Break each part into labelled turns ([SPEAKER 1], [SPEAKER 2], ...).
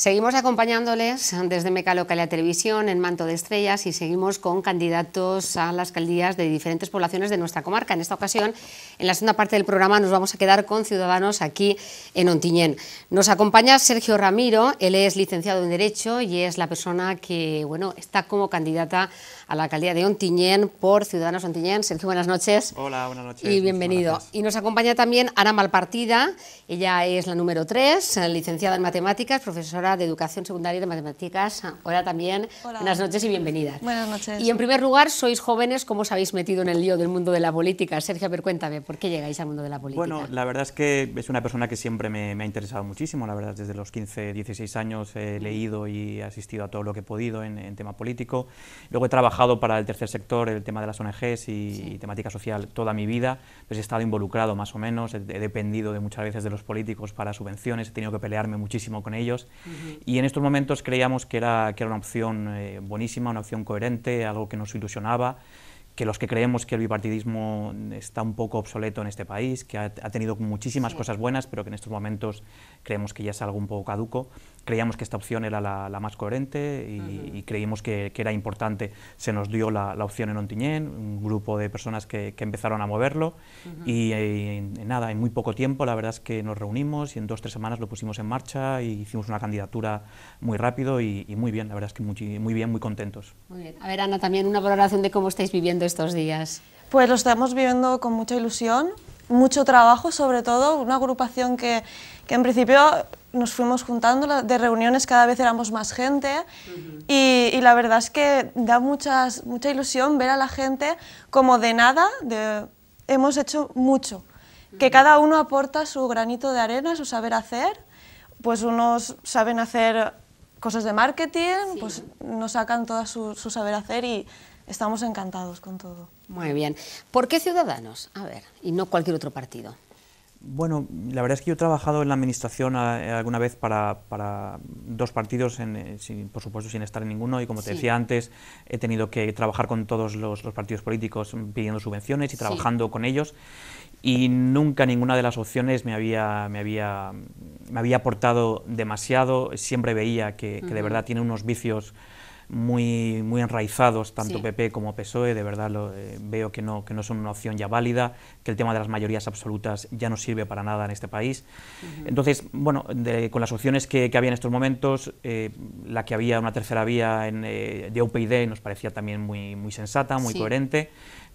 [SPEAKER 1] Seguimos acompañándoles desde la Televisión en Manto de Estrellas y seguimos con candidatos a las alcaldías de diferentes poblaciones de nuestra comarca. En esta ocasión, en la segunda parte del programa, nos vamos a quedar con ciudadanos aquí en Ontiñén. Nos acompaña Sergio Ramiro, él es licenciado en Derecho y es la persona que bueno, está como candidata a la alcaldía de Ontiñén por Ciudadanos Ontiñén. Sergio, buenas noches.
[SPEAKER 2] Hola, buenas noches. Y bienvenido.
[SPEAKER 1] Y nos acompaña también Ana Malpartida. Ella es la número 3, licenciada en matemáticas, profesora de educación secundaria de matemáticas. Hola también. Buenas noches y bienvenida.
[SPEAKER 3] Buenas noches. Y en primer
[SPEAKER 1] lugar, sois jóvenes, ¿cómo os habéis metido en el lío del mundo de la política? Sergio, pero cuéntame, ¿por qué llegáis al mundo de la política? Bueno,
[SPEAKER 2] la verdad es que es una persona que siempre me, ha interesado muchísimo. La verdad, desde los 15, 16 años he leído y asistido a todo lo que he podido en tema político. Luego he trabajado trabajado para el tercer sector, el tema de las ONGs y, temática social toda mi vida, pues he estado involucrado más o menos, he, dependido de muchas veces de los políticos para subvenciones, he tenido que pelearme muchísimo con ellos y en estos momentos creíamos que era, que era una opción eh, buenísima, una opción coherente, algo que nos ilusionaba que los que creemos que el bipartidismo está un poco obsoleto en este país, que ha, tenido muchísimas cosas buenas, pero que en estos momentos creemos que ya es algo un poco caduco, creíamos que esta opción era la, más coherente y, creímos que, era importante. Se nos dio la, opción en Ontiñén, un grupo de personas que, empezaron a moverlo eh, y, nada, en muy poco tiempo la verdad es que nos reunimos y en dos o tres semanas lo pusimos en marcha y e hicimos una candidatura muy rápido y, muy bien, la verdad es que muy, bien, muy contentos.
[SPEAKER 1] A
[SPEAKER 3] ver Ana, también una valoración de cómo estáis viviendo estos días. Pues lo estamos viviendo con mucha ilusión, mucho trabajo sobre todo, una agrupación que, que en principio nos fuimos juntando de reuniones, cada vez éramos más gente y, la verdad es que da muchas, mucha ilusión ver a la gente como de nada, hemos hecho mucho, que cada uno aporta su granito de arena, su saber hacer, pues unos saben hacer cosas de marketing, pues nos sacan todo su, su saber hacer y estamos encantados con todo.
[SPEAKER 1] Muy bien. ¿Por qué Ciudadanos? A ver, y no cualquier otro partido.
[SPEAKER 2] Bueno, la verdad es que yo he trabajado en la administración ah, eh, alguna vez para, dos partidos, eh, por supuesto sin estar en ninguno, y como te decía antes, he tenido que trabajar con todos los, partidos políticos mm, pidiendo subvenciones y trabajando con ellos, y nunca ninguna de las opciones me había, me había, me había aportado demasiado, siempre veía que, de verdad tiene unos vicios muy, muy enraizados, tanto PP como PSOE, de verdad eh, veo que no, que no son una opción ya válida, que el tema de las mayorías absolutas ya no sirve para nada en este país. Entonces, bueno, con las opciones que, había en estos momentos, eh, la que había una tercera vía eh, de UPyD nos parecía también muy, muy sensata, muy coherente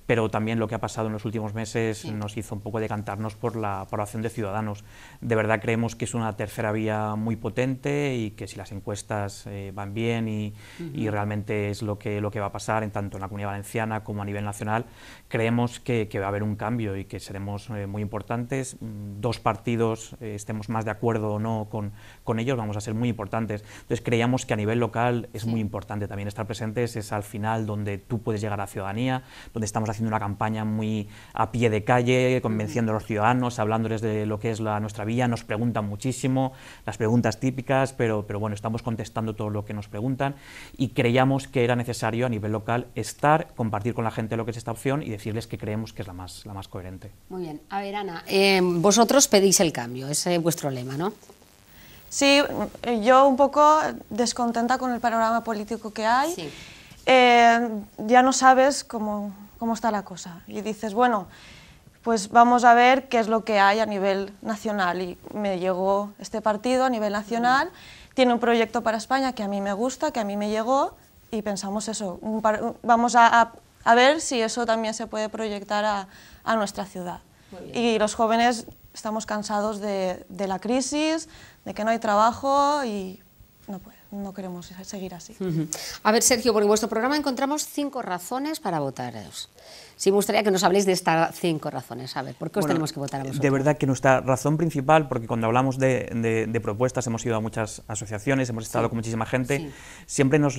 [SPEAKER 2] pero también lo que ha pasado en los últimos meses nos hizo un poco decantarnos por la, aprobación de Ciudadanos. De verdad creemos que es una tercera vía muy potente y que si las encuestas eh, van bien y, y, realmente es lo que, lo que va a pasar en tanto en la Comunidad Valenciana como a nivel nacional, creemos que, que va a haber un cambio y que seremos eh, muy importantes. Mm, dos partidos eh, estemos más de acuerdo o no con, con ellos, vamos a ser muy importantes. Entonces creíamos que a nivel local es muy importante también estar presentes, es al final donde tú puedes llegar a la ciudadanía, donde estamos haciendo una campaña muy a pie de calle, convenciendo a los ciudadanos, hablándoles de lo que es la, nuestra villa, nos preguntan muchísimo, las preguntas típicas, pero, pero bueno, estamos contestando todo lo que nos preguntan y creíamos que era necesario a nivel local estar, compartir con la gente lo que es esta opción y decirles que creemos que es la más, la más coherente. Muy
[SPEAKER 1] bien.
[SPEAKER 3] A ver, Ana, eh,
[SPEAKER 1] vosotros pedís el cambio, ese es vuestro lema, ¿no?
[SPEAKER 3] Sí, yo un poco descontenta con el panorama político que hay. Eh, ya no sabes, cómo cómo está la cosa. Y dices, bueno, pues vamos a ver qué es lo que hay a nivel nacional. Y me llegó este partido a nivel nacional, tiene un proyecto para España que a mí me gusta, que a mí me llegó, y pensamos eso, vamos a, a, ver si eso también se puede proyectar a, nuestra ciudad. Y los jóvenes estamos cansados de, de la crisis, de que no hay trabajo y no puede no queremos seguir así. A ver, Sergio, porque en vuestro programa encontramos
[SPEAKER 1] cinco razones para votaros. Sí, me gustaría que nos habléis de estas cinco razones. A ver, ¿por qué os tenemos que votar a vosotros? De verdad
[SPEAKER 2] que nuestra razón principal, porque cuando hablamos de, propuestas, hemos ido a muchas asociaciones, hemos estado con muchísima gente, siempre nos,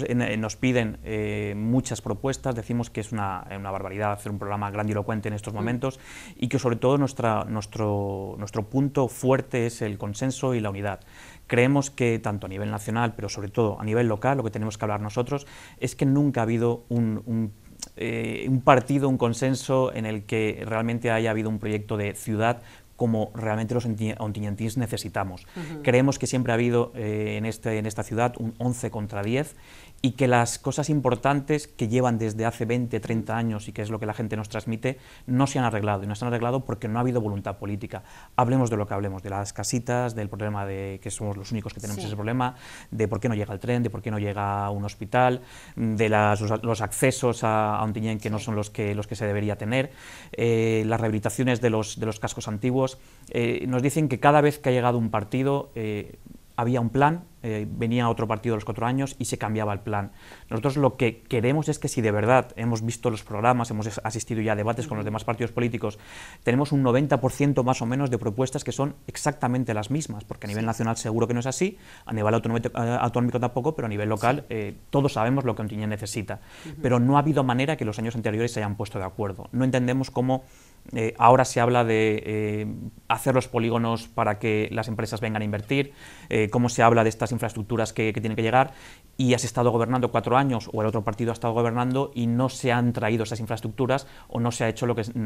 [SPEAKER 2] piden eh, muchas propuestas, decimos que es una, barbaridad hacer un programa grandilocuente en estos mm. momentos y que sobre todo nuestra, nuestro, nuestro punto fuerte es el consenso y la unidad. Creemos que tanto a nivel nacional, pero sobre todo a nivel local, lo que tenemos que hablar nosotros es que nunca ha habido un, eh, partido, un consenso en el que realmente haya habido un proyecto de ciudad como realmente los ontiñantins necesitamos. Creemos que siempre ha habido eh, en, este, en esta ciudad un 11 contra 10 y que las cosas importantes que llevan desde hace 20, 30 años y que es lo que la gente nos transmite, no se han arreglado. Y no se han arreglado porque no ha habido voluntad política. Hablemos de lo que hablemos, de las casitas, del problema de que somos los únicos que tenemos ese problema, de por qué no llega el tren, de por qué no llega un hospital, de los, accesos a, a un tiñén que no son los que, los que se debería tener, eh, las rehabilitaciones de los, de los cascos antiguos. Eh, nos dicen que cada vez que ha llegado un partido... Eh, había un plan, eh, venía otro partido a los cuatro años y se cambiaba el plan. Nosotros lo que queremos es que si de verdad hemos visto los programas, hemos asistido ya a debates con los demás partidos políticos, tenemos un 90% más o menos de propuestas que son exactamente las mismas, porque a nivel nacional seguro que no es así, a nivel autonómico eh, tampoco, pero a nivel local eh, todos sabemos lo que niño necesita. Pero no ha habido manera que los años anteriores se hayan puesto de acuerdo. No entendemos cómo eh, ahora se habla de eh, hacer los polígonos para que las empresas vengan a invertir, eh, cómo se habla de estas infraestructuras que, tienen que llegar, y has estado gobernando cuatro años o el otro partido ha estado gobernando y no se han traído esas infraestructuras o no se ha hecho lo que se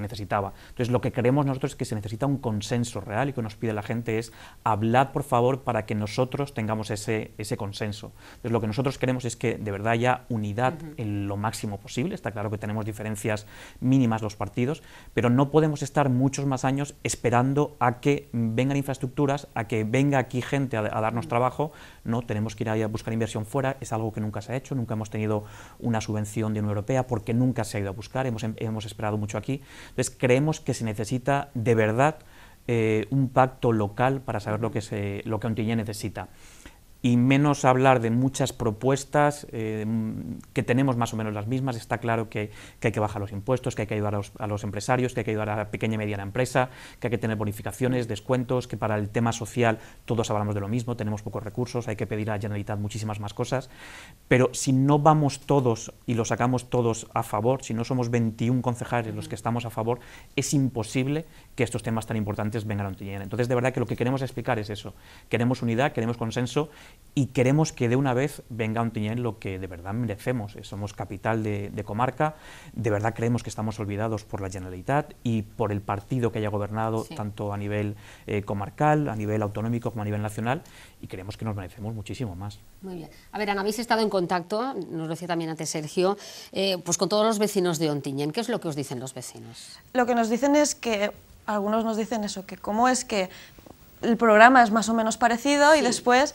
[SPEAKER 2] necesitaba. Entonces, lo que creemos nosotros es que se necesita un consenso real y que nos pide la gente es hablar, por favor, para que nosotros tengamos ese, ese consenso. Entonces, lo que nosotros queremos es que de verdad haya unidad en lo máximo posible. Está claro que tenemos diferencias mínimas los partidos, pero no podemos estar muchos más años esperando a que vengan infraestructuras, a que venga aquí gente a, darnos mm. trabajo, no, tenemos que ir a buscar inversión fuera, es algo que nunca se ha hecho, nunca hemos tenido una subvención de Unión Europea porque nunca se ha ido a buscar, hemos, em, esperado mucho aquí, entonces creemos que se necesita de verdad eh, un pacto local para saber lo que, se, lo que necesita y menos hablar de muchas propuestas eh, que tenemos más o menos las mismas. Está claro que, hay que bajar los impuestos, que hay que ayudar a los, empresarios, que hay que ayudar a la pequeña y mediana empresa, que hay que tener bonificaciones, descuentos, que para el tema social todos hablamos de lo mismo, tenemos pocos recursos, hay que pedir a la Generalitat muchísimas más cosas. Pero si no vamos todos y lo sacamos todos a favor, si no somos 21 concejales los que estamos a favor, es imposible que estos temas tan importantes vengan a Entonces, de verdad que lo que queremos explicar es eso. Queremos unidad, queremos consenso y queremos que de una vez venga a Ontinyent lo que de verdad merecemos. Eh, somos capital de, comarca, de verdad creemos que estamos olvidados por la Generalitat y por el partido que haya gobernado tanto a nivel eh, comarcal, a nivel autonómico como a nivel nacional y creemos que nos merecemos muchísimo más.
[SPEAKER 1] Muy bien. A ver, Ana, habéis estado en contacto, nos lo decía también antes Sergio, eh, pues con todos los vecinos de Ontiñén. ¿Qué es lo que os dicen los vecinos?
[SPEAKER 3] Lo que nos dicen es que, algunos nos dicen eso, que cómo es que el programa es más o menos parecido y después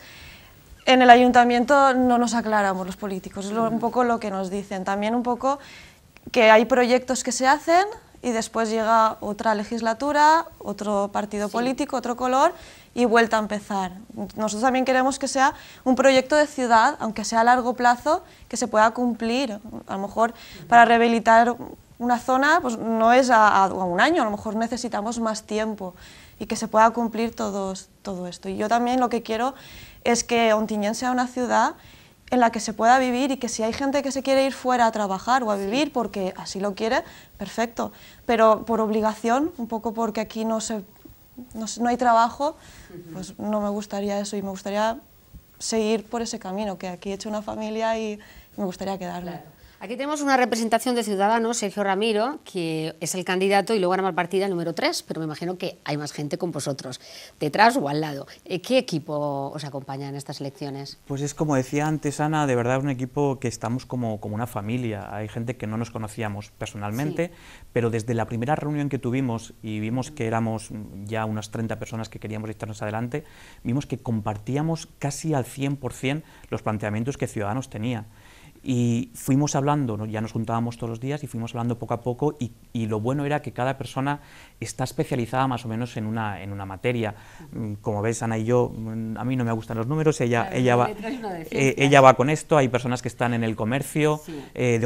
[SPEAKER 3] en el ayuntamiento no nos aclaramos los políticos, es un poco lo que nos dicen. También un poco que hay proyectos que se hacen y después llega otra legislatura, otro partido político, otro color y vuelta a empezar. Nosotros también queremos que sea un proyecto de ciudad, aunque sea a largo plazo, que se pueda cumplir. A lo mejor para rehabilitar una zona pues no es a, un año, a lo mejor necesitamos más tiempo y que se pueda cumplir todos, todo esto. Y yo también lo que quiero es que Ontinyent sea una ciudad en la que se pueda vivir y que si hay gente que se quiere ir fuera a trabajar o a vivir porque así lo quiere, perfecto. Pero por obligación, un poco porque aquí no, no, hay trabajo, pues no me gustaría eso y me gustaría seguir por ese camino, que aquí he hecho una familia y me gustaría quedarme.
[SPEAKER 1] Aquí tenemos una representación de Ciudadanos, Sergio Ramiro, que es el candidato y luego arma partida número 3, pero me imagino que hay más gente con vosotros, detrás o al lado. Eh, ¿Qué equipo os acompaña en estas elecciones?
[SPEAKER 2] Pues es como decía antes Ana, de verdad es un equipo que estamos como, como una familia. Hay gente que no nos conocíamos personalmente, pero desde la primera reunión que tuvimos y vimos que éramos ya unas 30 personas que queríamos echarnos adelante, vimos que compartíamos casi al 100% los planteamientos que Ciudadanos tenía y fuimos hablando, ya nos juntábamos todos los días y fuimos hablando poco a poco y, lo bueno era que cada persona está especializada más o menos en una, en una materia. Mm, como ves, Ana y yo, mm, a mí no me gustan los números, ella, ella, va, eh, ella va con esto, hay personas que están en el comercio, de eh, de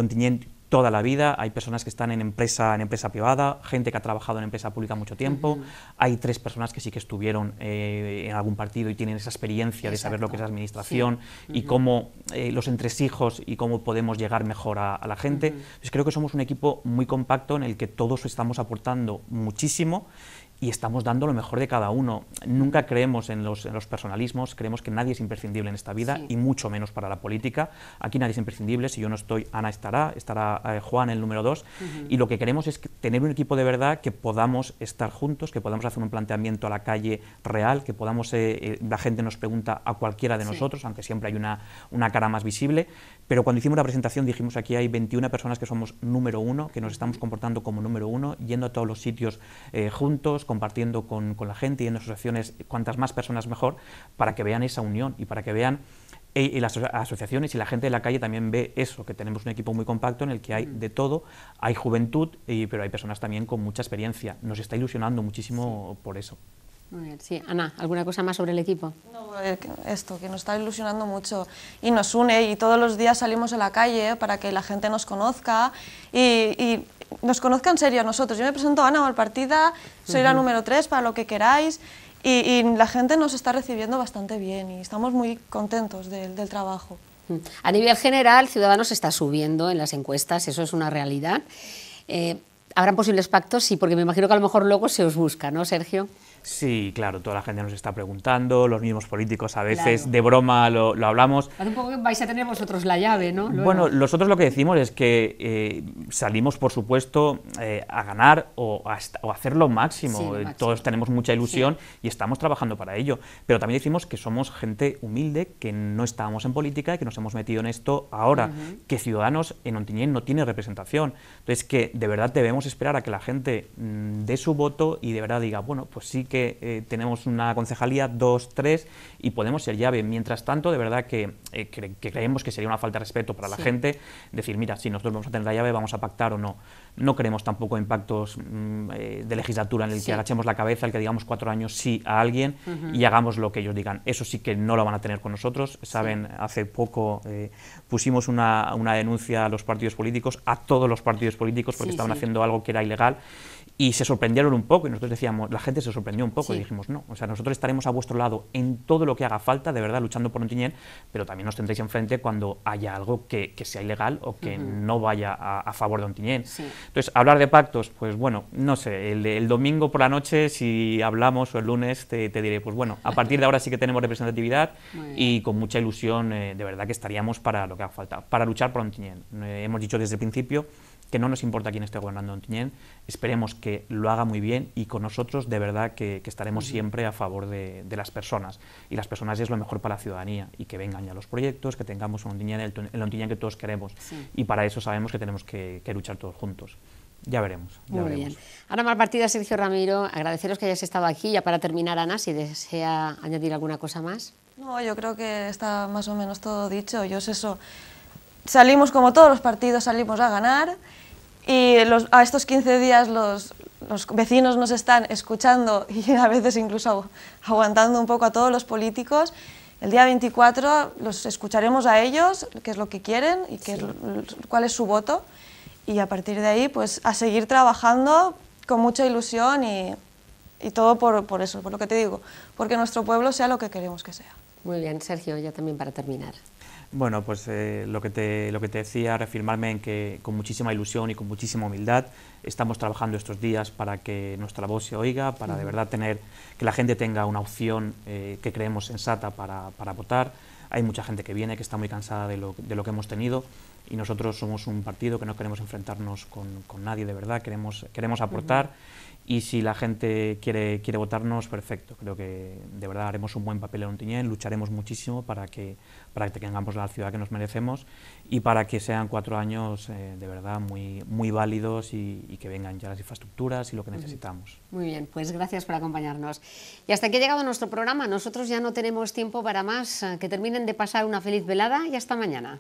[SPEAKER 2] toda la vida, hay personas que están en empresa, en empresa privada, gente que ha trabajado en empresa pública mucho tiempo, hay tres personas que sí que estuvieron eh, en algún partido y tienen esa experiencia de saber lo que es administración y cómo eh, los entresijos y cómo podemos llegar mejor a, la gente. pues creo que somos un equipo muy compacto en el que todos estamos aportando muchísimo y estamos dando lo mejor de cada uno. Nunca creemos en los, personalismos, creemos que nadie es imprescindible en esta vida y mucho menos para la política. Aquí nadie es imprescindible, si yo no estoy, Ana estará, estará eh, Juan el número dos. Y lo que queremos es tener un equipo de verdad que podamos estar juntos, que podamos hacer un planteamiento a la calle real, que podamos, eh, eh, la gente nos pregunta a cualquiera de nosotros, aunque siempre hay una, una cara más visible. Pero cuando hicimos la presentación dijimos aquí hay 21 personas que somos número uno, que nos estamos comportando como número uno, yendo a todos los sitios juntos compartiendo con, la gente y en asociaciones, cuantas más personas mejor, para que vean esa unión y para que vean e, y, las asociaciones y la gente de la calle también ve eso, que tenemos un equipo muy compacto en el que hay de todo, hay juventud, pero hay personas también con mucha experiencia. Nos está ilusionando muchísimo por eso
[SPEAKER 1] sí. Ana, ¿alguna cosa más sobre el equipo?
[SPEAKER 3] No, eh, esto, que nos está ilusionando mucho y nos une y todos los días salimos a la calle eh, para que la gente nos conozca y, nos conozca en serio a nosotros. Yo me presento Ana Valpartida, soy la número 3 para lo que queráis y, la gente nos está recibiendo bastante bien y estamos muy contentos del trabajo.
[SPEAKER 1] Mm. A nivel general, Ciudadanos está subiendo en las encuestas, eso es una realidad. Eh, ¿Habrán posibles pactos? Sí, porque me imagino que a lo mejor luego se os busca, ¿no, Sergio?
[SPEAKER 2] Sí, claro, toda la gente nos está preguntando, los mismos políticos a veces de broma lo, hablamos.
[SPEAKER 1] Hace un poco que vais a tener vosotros la llave, ¿no? Bueno,
[SPEAKER 2] nosotros lo que decimos es que eh, salimos, por supuesto, eh, a ganar o a, hacer lo eh, máximo. Todos tenemos mucha ilusión y estamos trabajando para ello. Pero también decimos que somos gente humilde, que no estábamos en política y que nos hemos metido en esto ahora. Que Ciudadanos en Ontinyent no tiene representación. Entonces, que de verdad debemos esperar a que la gente mm, dé su voto y de verdad diga, bueno, pues sí que eh, tenemos una concejalía, dos, tres, y podemos ser llave. Mientras tanto, de verdad que, eh, creemos que sería una falta de respeto para la gente decir, mira, si nosotros vamos a tener la llave, vamos a pactar o no. No queremos tampoco impactos pactos mm, eh, de legislatura en el que agachemos la cabeza, el que digamos cuatro años sí a alguien y hagamos lo que ellos digan. Eso sí que no lo van a tener con nosotros. Saben, hace poco pusimos una, una, denuncia a los partidos políticos, a todos los partidos políticos, porque estaban haciendo algo que era ilegal y se sorprendieron un poco y nosotros decíamos, la gente se sorprendió un poco y dijimos, no, o sea, nosotros estaremos a vuestro lado en todo lo que haga falta, de verdad, luchando por Ontinyent, pero también nos tendréis enfrente cuando haya algo que, que sea ilegal o que no vaya a, a favor de Ontinyent. Tiñén. Entonces, hablar de pactos, pues bueno, no sé, el, domingo por la noche, si hablamos o el lunes, te, te diré, pues bueno, a partir de ahora sí que tenemos representatividad y con mucha ilusión, eh, de verdad que estaríamos para lo que haga falta, para luchar por Ontinyent. Tiñén, eh, hemos dicho desde el principio que no nos importa quién esté gobernando Ontinyent, esperemos que lo haga muy bien y con nosotros de verdad que, estaremos siempre a favor de, las personas. Y las personas es lo mejor para la ciudadanía y que vengan ya los proyectos, que tengamos un el, el que todos queremos. Y para eso sabemos que tenemos que, luchar todos juntos. Ya veremos. Ya Muy bien.
[SPEAKER 1] Ahora mal partida, Sergio Ramiro, agradeceros que hayas estado aquí. Ya para terminar, Ana, si desea añadir alguna cosa más.
[SPEAKER 3] No, yo creo que está más o menos todo dicho. Yo es eso, salimos como todos los partidos, salimos a ganar y a estos 15 días los, los, vecinos nos están escuchando y a veces incluso aguantando un poco a todos los políticos. El día 24 los escucharemos a ellos, qué es lo que quieren y cuál es su voto y a partir de ahí pues a seguir trabajando con mucha ilusión y, y todo por, por eso, por lo que te digo, porque nuestro pueblo sea lo que queremos que sea. Muy bien, Sergio, ya también para terminar.
[SPEAKER 2] Bueno, pues eh, lo, que te, lo que te decía, reafirmarme en que con muchísima ilusión y con muchísima humildad estamos trabajando estos días para que nuestra voz se oiga, para de verdad tener que la gente tenga una opción eh, que creemos sensata para, votar. Hay mucha gente que viene, que está muy cansada de lo, de lo que hemos tenido y nosotros somos un partido que no queremos enfrentarnos con, nadie de verdad, queremos, queremos aportar y si la gente quiere, quiere votarnos, perfecto. Creo que de verdad haremos un buen papel en Ontiñén, lucharemos muchísimo para que, para que tengamos la ciudad que nos merecemos y para que sean cuatro años eh, de verdad muy, muy válidos y, y, que vengan ya las infraestructuras y lo que necesitamos.
[SPEAKER 1] Muy bien, pues gracias por acompañarnos. Y hasta aquí ha llegado nuestro programa. Nosotros ya no tenemos tiempo para más. Eh, que terminen de pasar una feliz velada y hasta mañana.